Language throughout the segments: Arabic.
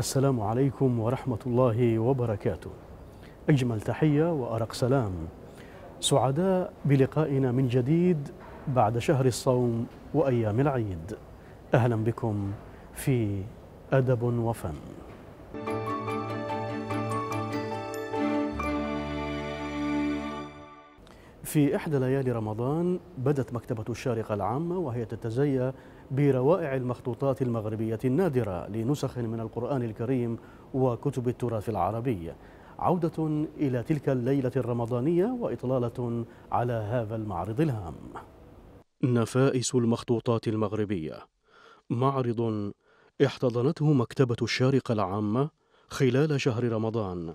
السلام عليكم ورحمة الله وبركاته أجمل تحية وأرق سلام سعداء بلقائنا من جديد بعد شهر الصوم وأيام العيد أهلا بكم في أدب وفن في إحدى ليالي رمضان بدت مكتبة الشارقة العامة وهي تتزيى بروائع المخطوطات المغربية النادرة لنسخ من القرآن الكريم وكتب التراث العربي عودة إلى تلك الليلة الرمضانية وإطلالة على هذا المعرض الهام نفائس المخطوطات المغربية معرض احتضنته مكتبة الشارقة العامة خلال شهر رمضان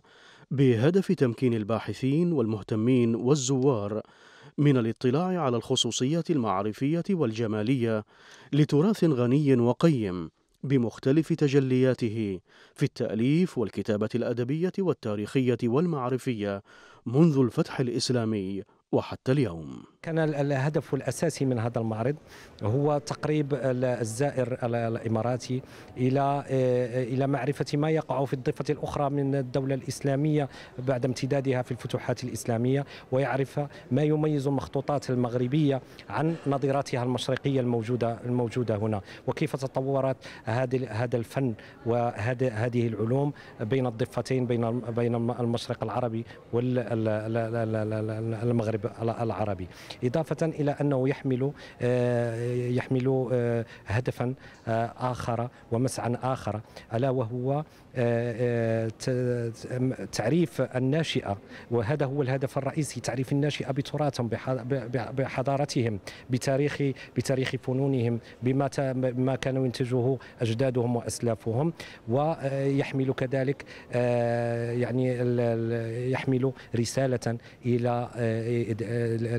بهدف تمكين الباحثين والمهتمين والزوار من الاطلاع على الخصوصية المعرفية والجمالية لتراث غني وقيم بمختلف تجلياته في التأليف والكتابة الأدبية والتاريخية والمعرفية منذ الفتح الإسلامي وحتى اليوم كان الهدف الاساسي من هذا المعرض هو تقريب الزائر الاماراتي الى الى معرفه ما يقع في الضفه الاخرى من الدوله الاسلاميه بعد امتدادها في الفتوحات الاسلاميه ويعرف ما يميز المخطوطات المغربيه عن نظيراتها المشرقيه الموجوده الموجوده هنا وكيف تطورت هذا هذا الفن وهذه هذه العلوم بين الضفتين بين بين المشرق العربي والمغرب المغرب العربي إضافة إلى أنه يحمل آه، يحمل آه، هدفا آه، آخر ومسعى آخر ألا وهو آه، آه، تعريف الناشئه وهذا هو الهدف الرئيسي تعريف الناشئه بتراثهم بحضارتهم بتاريخ بتاريخ فنونهم بما ما كانوا ينتجوه اجدادهم واسلافهم ويحمل كذلك آه، يعني يحمل رساله الى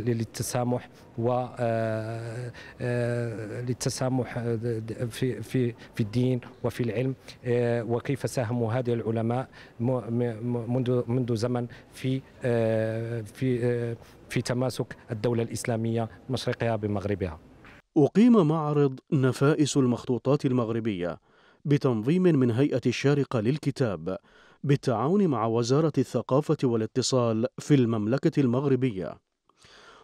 للتسامح و وللتسامح آه، آه، آه، في في في الدين وفي العلم وكيف ساهموا هذه العلماء منذ منذ زمن في في في تماسك الدولة الإسلامية مشرقها بمغربها أقيم معرض نفائس المخطوطات المغربية بتنظيم من هيئة الشارقة للكتاب بالتعاون مع وزارة الثقافة والاتصال في المملكة المغربية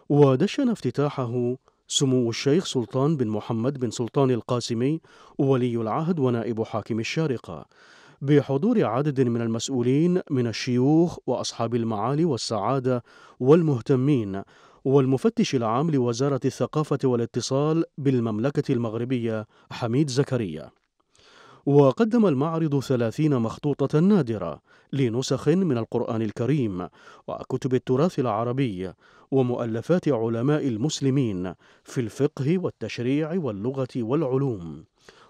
ودشن افتتاحه سمو الشيخ سلطان بن محمد بن سلطان القاسمي ولي العهد ونائب حاكم الشارقة بحضور عدد من المسؤولين من الشيوخ وأصحاب المعالي والسعادة والمهتمين والمفتش العام لوزارة الثقافة والاتصال بالمملكة المغربية حميد زكريا وقدم المعرض ثلاثين مخطوطة نادرة لنسخ من القرآن الكريم وكتب التراث العربي ومؤلفات علماء المسلمين في الفقه والتشريع واللغة والعلوم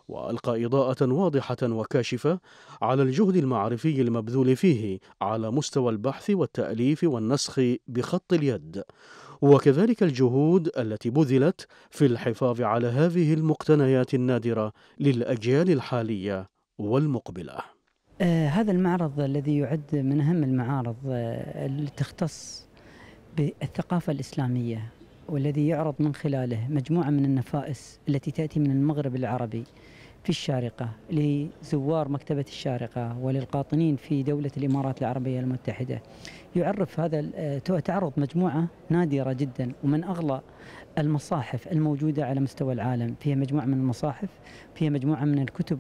وألقى إضاءة واضحة وكاشفة على الجهد المعرفي المبذول فيه على مستوى البحث والتأليف والنسخ بخط اليد وكذلك الجهود التي بذلت في الحفاظ على هذه المقتنيات النادرة للأجيال الحالية والمقبلة آه هذا المعرض الذي يعد من أهم المعارض آه اللي تختص بالثقافة الإسلامية والذي يعرض من خلاله مجموعة من النفائس التي تأتي من المغرب العربي في الشارقة لزوار مكتبة الشارقة وللقاطنين في دولة الإمارات العربية المتحدة يعرف هذا آه، تعرض مجموعة نادرة جدا ومن أغلى المصاحف الموجودة على مستوى العالم فيها مجموعة من المصاحف فيها مجموعة من الكتب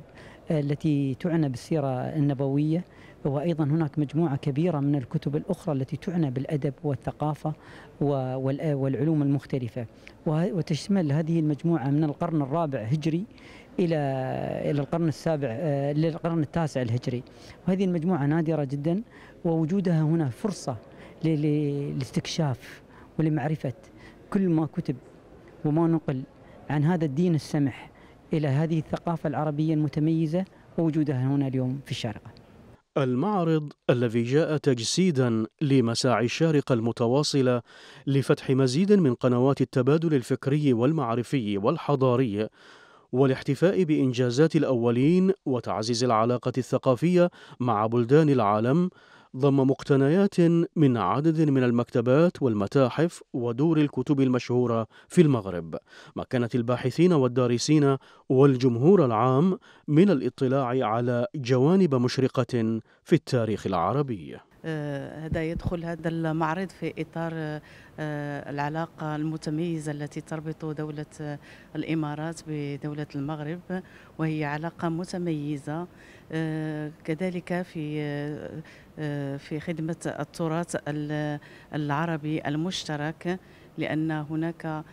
آه، التي تعنى بالسيرة النبوية وأيضا هناك مجموعة كبيرة من الكتب الأخرى التي تعنى بالأدب والثقافة آه، والعلوم المختلفة وتشمل هذه المجموعة من القرن الرابع هجري الى الى القرن السابع آه، للقرن التاسع الهجري وهذه المجموعه نادره جدا ووجودها هنا فرصه للاستكشاف ولمعرفه كل ما كتب وما نقل عن هذا الدين السمح الى هذه الثقافه العربيه المتميزه ووجودها هنا اليوم في الشارقه. المعرض الذي جاء تجسيدا لمساعي الشارقه المتواصله لفتح مزيد من قنوات التبادل الفكري والمعرفي والحضاري والاحتفاء بإنجازات الأولين وتعزيز العلاقة الثقافية مع بلدان العالم ضم مقتنيات من عدد من المكتبات والمتاحف ودور الكتب المشهورة في المغرب مكنت الباحثين والدارسين والجمهور العام من الاطلاع على جوانب مشرقة في التاريخ العربي آه، هذا يدخل هذا المعرض في إطار آه، العلاقة المتميزة التي تربط دولة آه، الإمارات بدولة المغرب وهي علاقة متميزة كذلك في في خدمة التراث العربي المشترك لأن هناك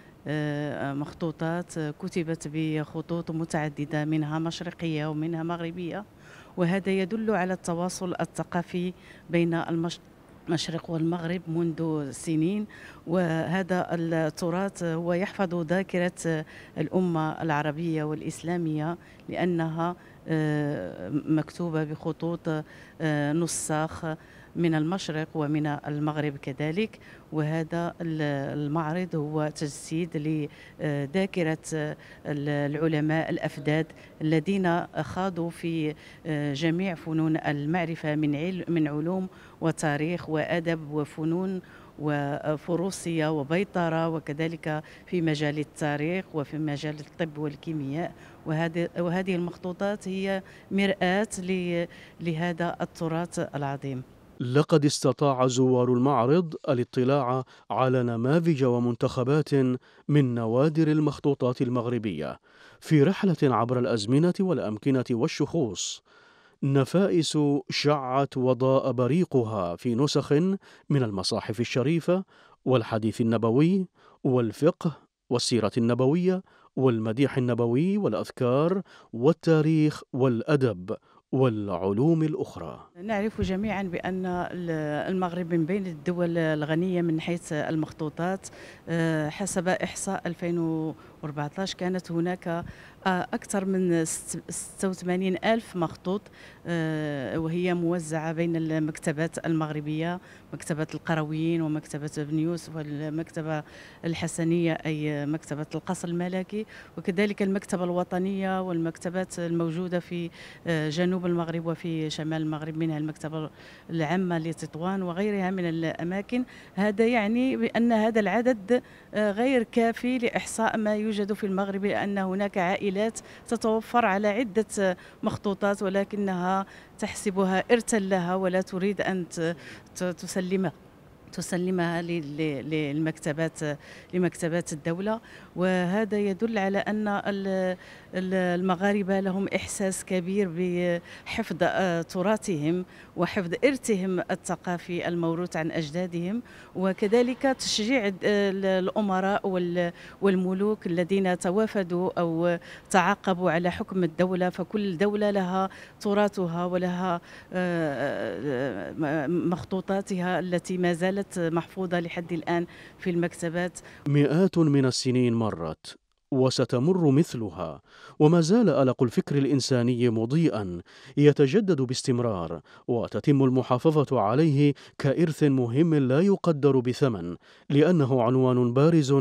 مخطوطات كتبت بخطوط متعددة منها مشرقية ومنها مغربية وهذا يدل على التواصل الثقافي بين المشرق والمغرب منذ سنين وهذا التراث هو يحفظ ذاكرة الأمة العربية والإسلامية لأنها آه، مكتوبة بخطوط آه، نساخ من المشرق ومن المغرب كذلك وهذا المعرض هو تجسيد لذاكرة العلماء الأفداد الذين خاضوا في آه، جميع فنون المعرفة من من علوم وتاريخ وأدب وفنون وفروسية وبيطرة وكذلك في مجال التاريخ وفي مجال الطب والكيمياء وهذه المخطوطات هي مرآة لهذا التراث العظيم لقد استطاع زوار المعرض الاطلاع على نماذج ومنتخبات من نوادر المخطوطات المغربية في رحلة عبر الأزمنة والأمكنة والشخوص نفائس شعت وضاء بريقها في نسخ من المصاحف الشريفة والحديث النبوي والفقه والسيرة النبوية والمديح النبوي والأذكار والتاريخ والأدب والعلوم الأخرى نعرف جميعا بأن المغرب من بين الدول الغنية من حيث المخطوطات آه، حسب إحصاء 2000 2014 كانت هناك آه، أكثر من 86 ألف مخطوط آه، وهي موزعة بين المكتبات المغربية مكتبة القرويين ومكتبة ابن يوسف والمكتبة الحسنية أي مكتبة القصر الملكي وكذلك المكتبة الوطنية والمكتبات الموجودة في آه، جنوب المغرب وفي شمال المغرب منها المكتبة العامة لتطوان وغيرها من الأماكن هذا يعني بأن هذا العدد آه، غير كافي لإحصاء ما يوجد في المغرب لأن هناك عائلات تتوفر على عدة مخطوطات ولكنها تحسبها إرتا لها ولا تريد أن تسلمها تسلمها للمكتبات لمكتبات الدولة وهذا يدل على أن المغاربة لهم إحساس كبير بحفظ آه، تراثهم وحفظ إرثهم الثقافي الموروث عن أجدادهم وكذلك تشجيع آه، الأمراء والملوك الذين توافدوا أو تعاقبوا على حكم الدولة فكل دولة لها تراثها ولها آه، مخطوطاتها التي ما زالت زالت محفوظة لحد الآن في المكتبات مئات من السنين مرت وستمر مثلها وما زال ألق الفكر الإنساني مضيئا يتجدد باستمرار وتتم المحافظة عليه كإرث مهم لا يقدر بثمن لأنه عنوان بارز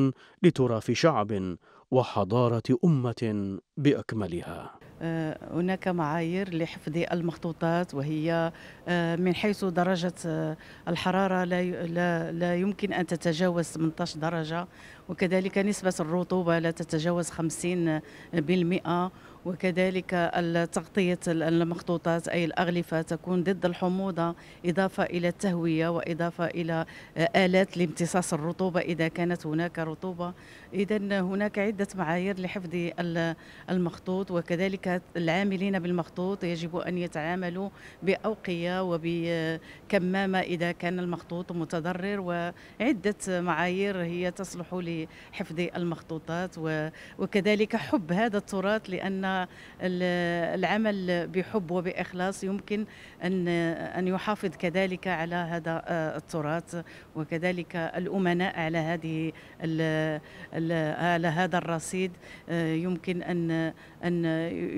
لتراث شعب وحضارة أمة بأكملها آه، هناك معايير لحفظ المخطوطات وهي آه، من حيث درجة آه، الحرارة لا يمكن أن تتجاوز 18 درجة وكذلك نسبة الرطوبة لا تتجاوز 50% وكذلك تغطية المخطوطات أي الأغلفة تكون ضد الحموضة إضافة إلى التهوية وإضافة إلى آه، آلات لامتصاص الرطوبة إذا كانت هناك رطوبة إذا هناك عدة معايير لحفظ المخطوط وكذلك العاملين بالمخطوط يجب أن يتعاملوا بأوقية وبكمامة إذا كان المخطوط متضرر وعدة معايير هي تصلح لحفظ المخطوطات وكذلك حب هذا التراث لأن ان العمل بحب وباخلاص يمكن ان ان يحافظ كذلك على هذا آه، التراث وكذلك الامناء على هذه على هذا الرصيد آه، يمكن ان ان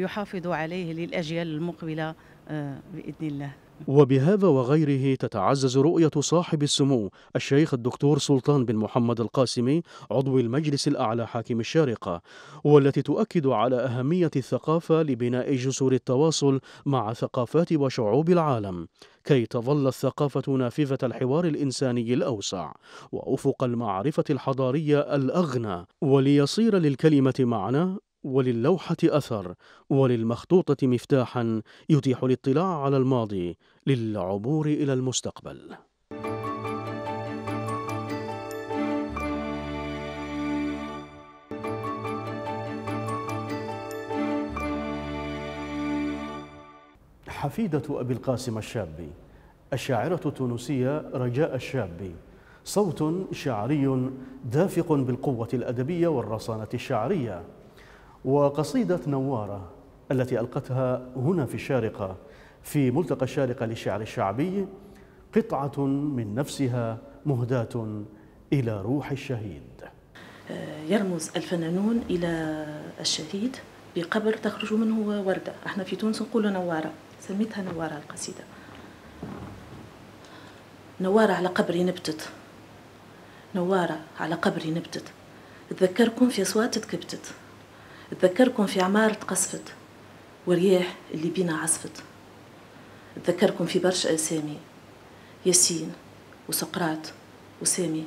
يحافظوا عليه للاجيال المقبله آه، باذن الله وبهذا وغيره تتعزز رؤية صاحب السمو الشيخ الدكتور سلطان بن محمد القاسمي عضو المجلس الأعلى حاكم الشارقة والتي تؤكد على أهمية الثقافة لبناء جسور التواصل مع ثقافات وشعوب العالم كي تظل الثقافة نافذة الحوار الإنساني الأوسع وأفق المعرفة الحضارية الأغنى وليصير للكلمة معنى وللوحة أثر وللمخطوطة مفتاحا يتيح الاطلاع على الماضي للعبور إلى المستقبل حفيدة أبي القاسم الشابي الشاعرة التونسية رجاء الشابي صوت شعري دافق بالقوة الأدبية والرصانة الشعرية وقصيدة نوارة التي ألقتها هنا في الشارقة في ملتقى الشارقة للشعر الشعبي قطعة من نفسها مهداة إلى روح الشهيد يرمز الفنانون إلى الشهيد بقبر تخرج منه وردة احنا في تونس نقول نوارة سميتها نوارة القصيدة نوارة على قبري نبتت نوارة على قبري نبتت تذكركم في أصوات تكبتت تذكركم في عمارة قصفت ورياح اللي بينا عصفت تذكركم في برشا أسامي ياسين وسقراط وسامي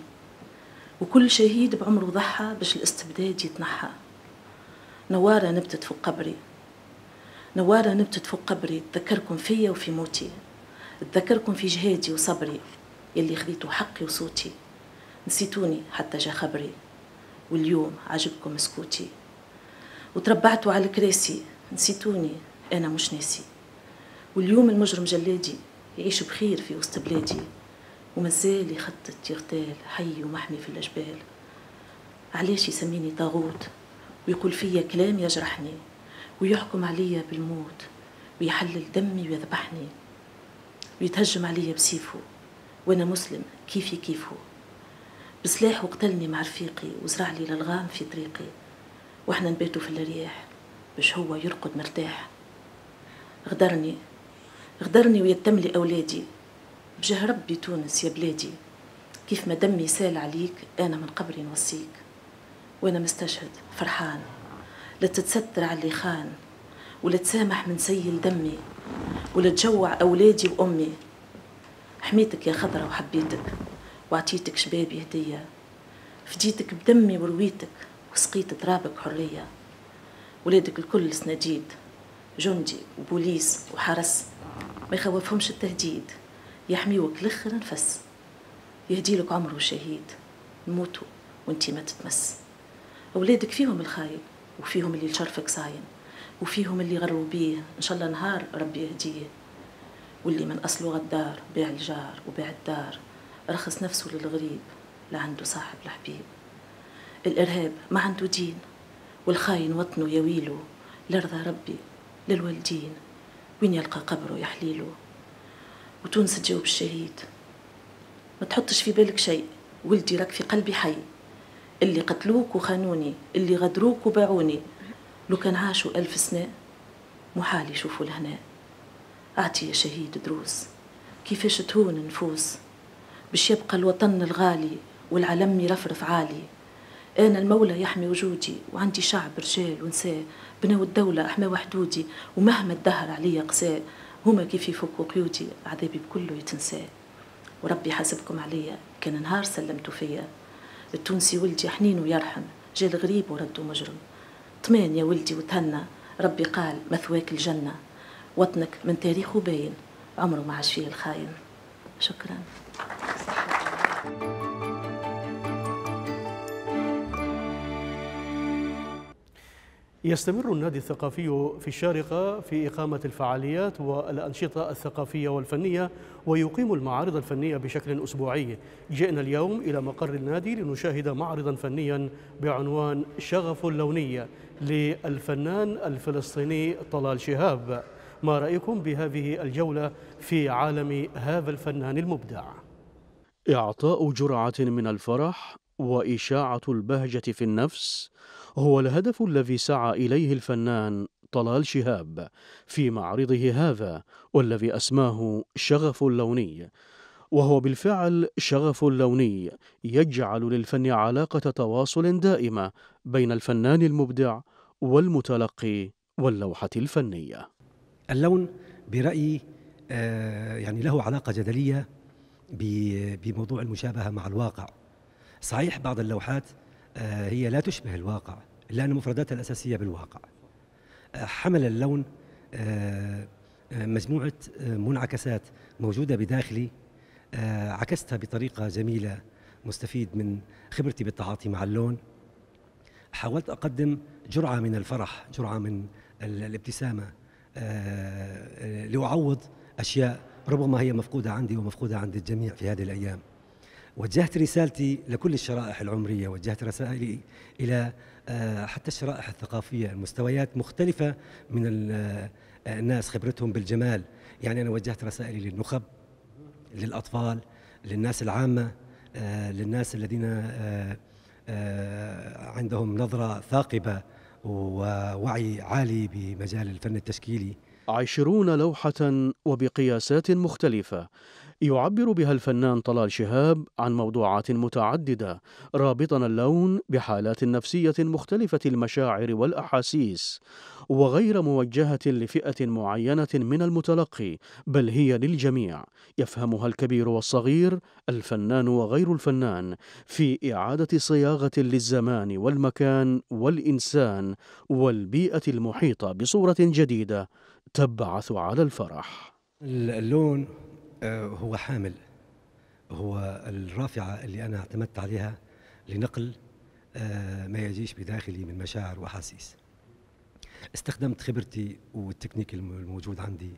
وكل شهيد بعمره ضحى باش الاستبداد يتنحى نوارة نبتت فوق قبري نوارة نبتت فوق قبري تذكركم فيا وفي موتي تذكركم في جهادي وصبري يلي خذيتو حقي وصوتي نسيتوني حتى جا خبري واليوم عجبكم سكوتي وتربعتوا على الكراسي نسيتوني انا مش ناسي واليوم المجرم جلادي يعيش بخير في وسط بلادي ومازال يخطط يغتال حي ومحمي في الجبال علاش يسميني طاغوت ويقول فيا كلام يجرحني ويحكم عليا بالموت ويحلل دمي ويذبحني ويتهجم عليا بسيفه وانا مسلم كيفي كيفه بسلاح وقتلني مع رفيقي وزرع لي للغام في طريقي واحنا نباتوا في الرياح باش هو يرقد مرتاح غدرني غدرني ويتم لي أولادي بجه ربي تونس يا بلادي كيف ما دمي سال عليك أنا من قبري نوصيك وأنا مستشهد فرحان لا تتستر على اللي خان ولا تسامح من سيل دمي ولا تجوع أولادي وأمي حميتك يا خضرة وحبيتك وعطيتك شبابي هدية فديتك بدمي ورويتك وسقيت ترابك حرية ولادك الكل سناديد جندي وبوليس وحرس ما يخوفهمش التهديد يحميوك لخر نفس يهديلك عمره شهيد نموتوا وانتي ما تتمس أولادك فيهم الخايب وفيهم اللي لشرفك ساين وفيهم اللي غروا بيه إن شاء الله نهار ربي يهديه واللي من أصله غدار باع الجار وبيع الدار رخص نفسه للغريب لا عنده صاحب لحبيب الإرهاب ما عنده دين والخاين وطنه يويله لرضا ربي للوالدين وين يلقى قبره يا حليلو وتونس تجاوب الشهيد ما تحطش في بالك شيء ولدي راك في قلبي حي اللي قتلوك وخانوني اللي غدروك وباعوني لو كان عاشوا ألف سنة محال يشوفوا لهنا أعطي يا شهيد دروس كيفاش تهون نفوس باش يبقى الوطن الغالي والعلم يرفرف عالي أنا المولى يحمي وجودي وعندي شعب رجال ونساء بناو الدولة أحماوها حدودي ومهما الدهر عليا قساء هما كيف يفكوا قيودي عذابي بكله يتنسى وربي حاسبكم عليا كان نهار سلمتوا فيا التونسي ولدي حنين ويرحم جا الغريب وردو مجرم طمان يا ولدي وتهنى ربي قال مثواك الجنة وطنك من تاريخه باين عمره ما عاش فيه الخاين شكرا يستمر النادي الثقافي في الشارقة في إقامة الفعاليات والأنشطة الثقافية والفنية ويقيم المعارض الفنية بشكل أسبوعي جئنا اليوم إلى مقر النادي لنشاهد معرضا فنيا بعنوان شغف اللونية للفنان الفلسطيني طلال شهاب ما رأيكم بهذه الجولة في عالم هذا الفنان المبدع؟ إعطاء جرعة من الفرح وإشاعة البهجة في النفس هو الهدف الذي سعى إليه الفنان طلال شهاب في معرضه هذا والذي أسماه شغف لوني وهو بالفعل شغف لوني يجعل للفن علاقة تواصل دائمة بين الفنان المبدع والمتلقي واللوحة الفنية اللون برأيي آه، يعني له علاقة جدلية بموضوع المشابهة مع الواقع صحيح بعض اللوحات آه، هي لا تشبه الواقع لأن مفرداتها الأساسية بالواقع آه، حمل اللون آه، مجموعة منعكسات موجودة بداخلي عكستها بطريقة جميلة مستفيد من خبرتي بالتعاطي مع اللون حاولت أقدم جرعة من الفرح جرعة من الابتسامة لأعوض أشياء ربما هي مفقودة عندي ومفقودة عند الجميع في هذه الأيام وجهت رسالتي لكل الشرائح العمرية وجهت رسائلي إلى آه، حتى الشرائح الثقافية مستويات مختلفة من آه، الناس خبرتهم بالجمال يعني أنا وجهت رسائلي للنخب للأطفال للناس العامة آه، للناس الذين عندهم نظرة ثاقبة ووعي عالي بمجال الفن التشكيلي عشرون لوحة وبقياسات مختلفة يعبر بها الفنان طلال شهاب عن موضوعات متعددة رابطا اللون بحالات نفسية مختلفة المشاعر والأحاسيس وغير موجهة لفئة معينة من المتلقي بل هي للجميع يفهمها الكبير والصغير الفنان وغير الفنان في إعادة صياغة للزمان والمكان والإنسان والبيئة المحيطة بصورة جديدة تبعث على الفرح اللون آه، هو حامل هو الرافعة اللي أنا اعتمدت عليها لنقل آه، ما يجيش بداخلي من مشاعر وأحاسيس استخدمت خبرتي والتكنيك الموجود عندي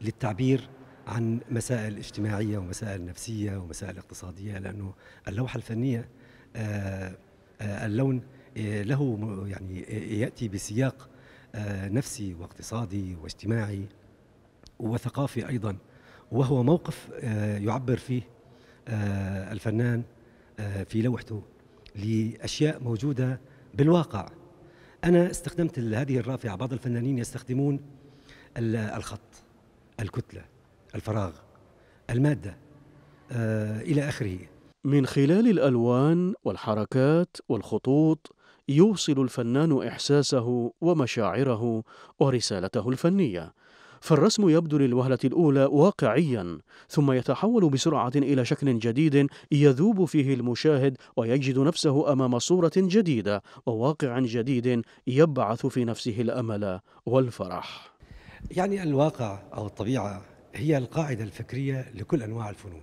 للتعبير عن مسائل اجتماعية ومسائل نفسية ومسائل اقتصادية لأنه اللوحة الفنية آه، اللون له يعني يأتي بسياق نفسي واقتصادي واجتماعي وثقافي أيضاً وهو موقف آه، يعبر فيه آه، الفنان آه، في لوحته لاشياء موجوده بالواقع انا استخدمت هذه الرافعه بعض الفنانين يستخدمون الخط الكتله الفراغ الماده الى اخره من خلال الالوان والحركات والخطوط يوصل الفنان احساسه ومشاعره ورسالته الفنيه فالرسم يبدو للوهلة الأولى واقعيا ثم يتحول بسرعة إلى شكل جديد يذوب فيه المشاهد ويجد نفسه أمام صورة جديدة وواقع جديد يبعث في نفسه الأمل والفرح يعني الواقع أو الطبيعة هي القاعدة الفكرية لكل أنواع الفنون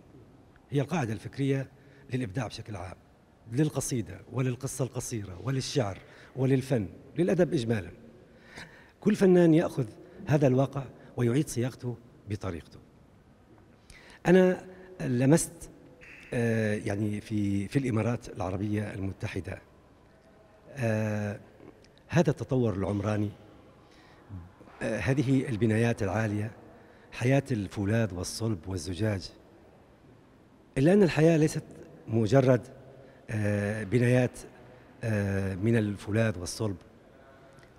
هي القاعدة الفكرية للإبداع بشكل عام للقصيدة وللقصة القصيرة وللشعر وللفن للأدب إجمالا كل فنان يأخذ هذا الواقع ويعيد صياغته بطريقته أنا لمست آه، يعني في في الإمارات العربية المتحدة آه، هذا التطور العمراني آه، هذه البنايات العالية حياة الفولاذ والصلب والزجاج إلا أن الحياة ليست مجرد بنايات من الفولاذ والصلب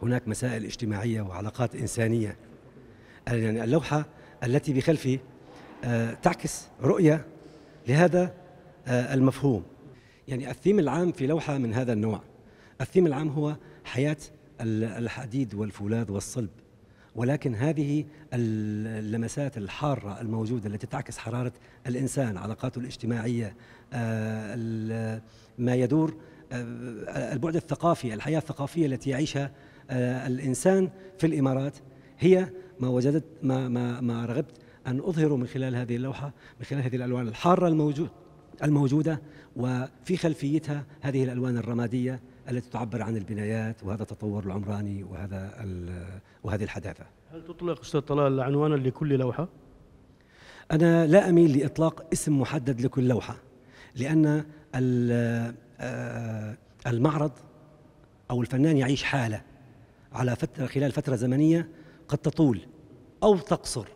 هناك مسائل اجتماعية وعلاقات إنسانية آه، يعني اللوحة التي بخلفي آه، تعكس رؤية لهذا آه، المفهوم يعني الثيم العام في لوحة من هذا النوع الثيم العام هو حياة الحديد والفولاذ والصلب ولكن هذه اللمسات الحارة الموجودة التي تعكس حرارة الإنسان علاقاته الاجتماعية ما يدور البعد الثقافي الحياة الثقافية التي يعيشها الإنسان في الإمارات هي ما وجدت ما, ما, ما رغبت أن أظهره من خلال هذه اللوحة من خلال هذه الألوان الحارة الموجود الموجودة وفي خلفيتها هذه الألوان الرمادية التي تعبر عن البنايات وهذا التطور العمراني وهذا وهذه الحداثة هل تطلق أستاذ طلال عنوانا لكل لوحة؟ أنا لا أميل لإطلاق اسم محدد لكل لوحة لأن آه، المعرض أو الفنان يعيش حالة على فترة خلال فترة زمنية قد تطول أو تقصر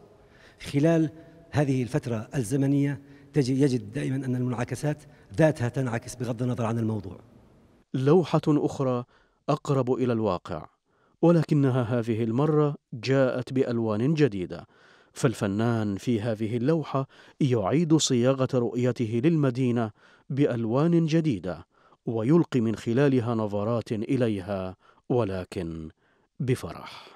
خلال هذه الفترة الزمنية تجي يجد دائما أن المنعكسات ذاتها تنعكس بغض النظر عن الموضوع لوحة أخرى أقرب إلى الواقع ولكنها هذه المرة جاءت بألوان جديدة فالفنان في هذه اللوحة يعيد صياغة رؤيته للمدينة بألوان جديدة ويلقي من خلالها نظرات إليها ولكن بفرح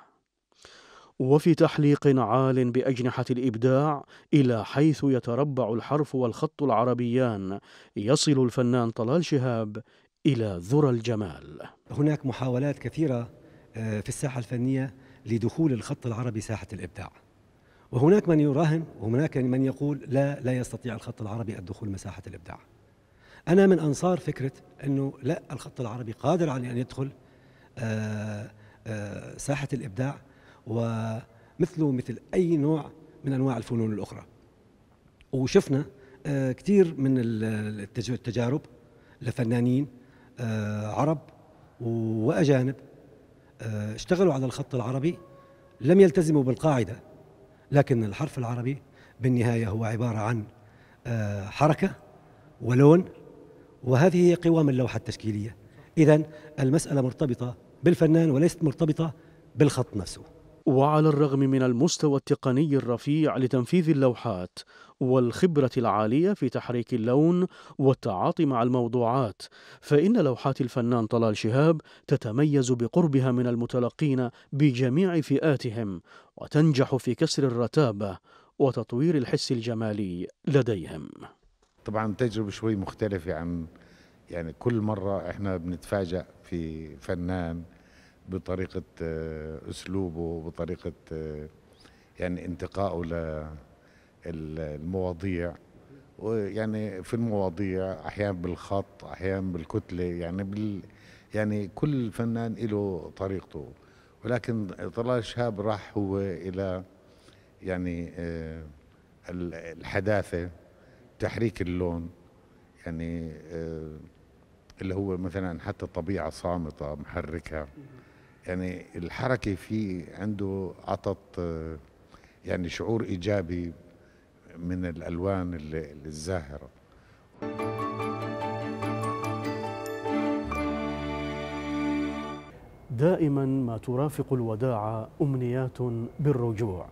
وفي تحليق عال باجنحه الابداع الى حيث يتربع الحرف والخط العربيان يصل الفنان طلال شهاب الى ذرى الجمال. هناك محاولات كثيره آه، في الساحه الفنيه لدخول الخط العربي ساحه الابداع. وهناك من يراهن وهناك من يقول لا لا يستطيع الخط العربي الدخول مساحه الابداع. انا من انصار فكره انه لا الخط العربي قادر على ان يدخل آه، آه، ساحه الابداع ومثله مثل أي نوع من أنواع الفنون الأخرى وشفنا آه، كثير من التجارب لفنانين آه، عرب وأجانب آه، اشتغلوا على الخط العربي لم يلتزموا بالقاعدة لكن الحرف العربي بالنهاية هو عبارة عن حركة ولون وهذه هي قوام اللوحة التشكيلية إذا المسألة مرتبطة بالفنان وليست مرتبطة بالخط نفسه وعلى الرغم من المستوى التقني الرفيع لتنفيذ اللوحات والخبرة العالية في تحريك اللون والتعاطي مع الموضوعات، فإن لوحات الفنان طلال شهاب تتميز بقربها من المتلقين بجميع فئاتهم، وتنجح في كسر الرتابة وتطوير الحس الجمالي لديهم. طبعا تجربة شوي مختلفة عن يعني كل مرة احنا بنتفاجأ في فنان بطريقه آه، اسلوبه وبطريقه آه، يعني انتقائه للمواضيع ويعني في المواضيع احيانا بالخط احيانا بالكتله يعني بال يعني كل فنان له طريقته ولكن طلال شهاب راح هو الى يعني آه، الحداثه تحريك اللون يعني اللي هو مثلا حتى طبيعه صامته محركها يعني الحركة في عنده عطت آه، يعني شعور إيجابي من الألوان الزاهرة دائما ما ترافق الوداع أمنيات بالرجوع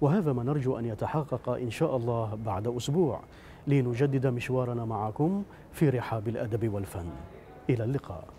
وهذا ما نرجو أن يتحقق إن شاء الله بعد أسبوع لنجدد مشوارنا معكم في رحاب الأدب والفن إلى اللقاء